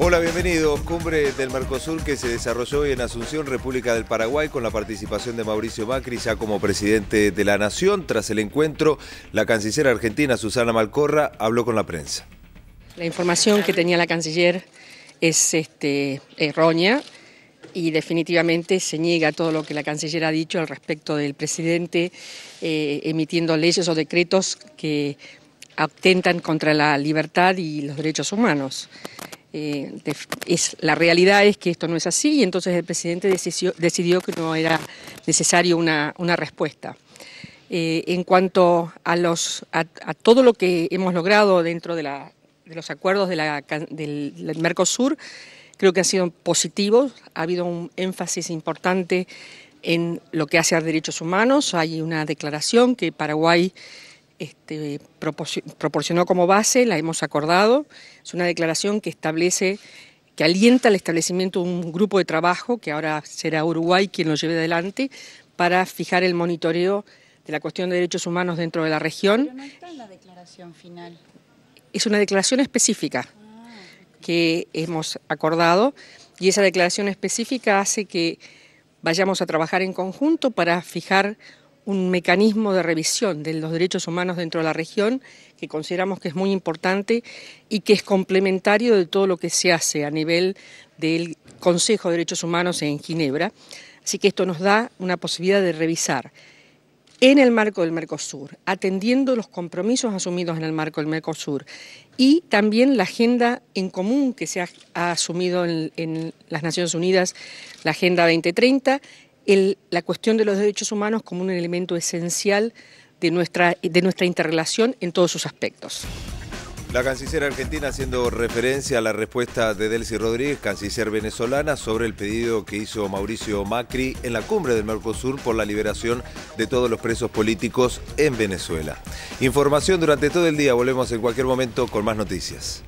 Hola, bienvenidos. Cumbre del Mercosur que se desarrolló hoy en Asunción, República del Paraguay, con la participación de Mauricio Macri ya como presidente de la Nación. Tras el encuentro, la canciller argentina Susana Malcorra habló con la prensa. La información que tenía la canciller es este, errónea y definitivamente se niega todo lo que la canciller ha dicho al respecto del presidente eh, emitiendo leyes o decretos que atentan contra la libertad y los derechos humanos. Eh, es, la realidad es que esto no es así y entonces el presidente decidió, que no era necesario una, respuesta. Eh, en cuanto a, los, a, todo lo que hemos logrado dentro de, la, de los acuerdos de del, del, Mercosur, creo que han sido positivos, ha habido un énfasis importante en lo que hace a derechos humanos, hay una declaración que Paraguay este, proporcionó como base, la hemos acordado, es una declaración que establece, que alienta el establecimiento de un grupo de trabajo, que ahora será Uruguay quien lo lleve adelante, para fijar el monitoreo de la cuestión de derechos humanos dentro de la región. Pero no la declaración final. Es una declaración específica ah. que hemos acordado y esa declaración específica hace que vayamos a trabajar en conjunto para fijar un mecanismo de revisión de los derechos humanos dentro de la región que consideramos que es muy importante y que es complementario de todo lo que se hace a nivel del Consejo de Derechos Humanos en Ginebra. Así que esto nos da una posibilidad de revisar en el marco del Mercosur, atendiendo los compromisos asumidos en el marco del Mercosur y también la agenda en común que se ha, asumido en, las Naciones Unidas, la Agenda 2030 la cuestión de los derechos humanos como un elemento esencial de nuestra, de nuestra interrelación en todos sus aspectos. La canciller argentina haciendo referencia a la respuesta de Delcy Rodríguez, canciller venezolana, sobre el pedido que hizo Mauricio Macri en la cumbre del Mercosur por la liberación de todos los presos políticos en Venezuela. Información durante todo el día, volvemos en cualquier momento con más noticias.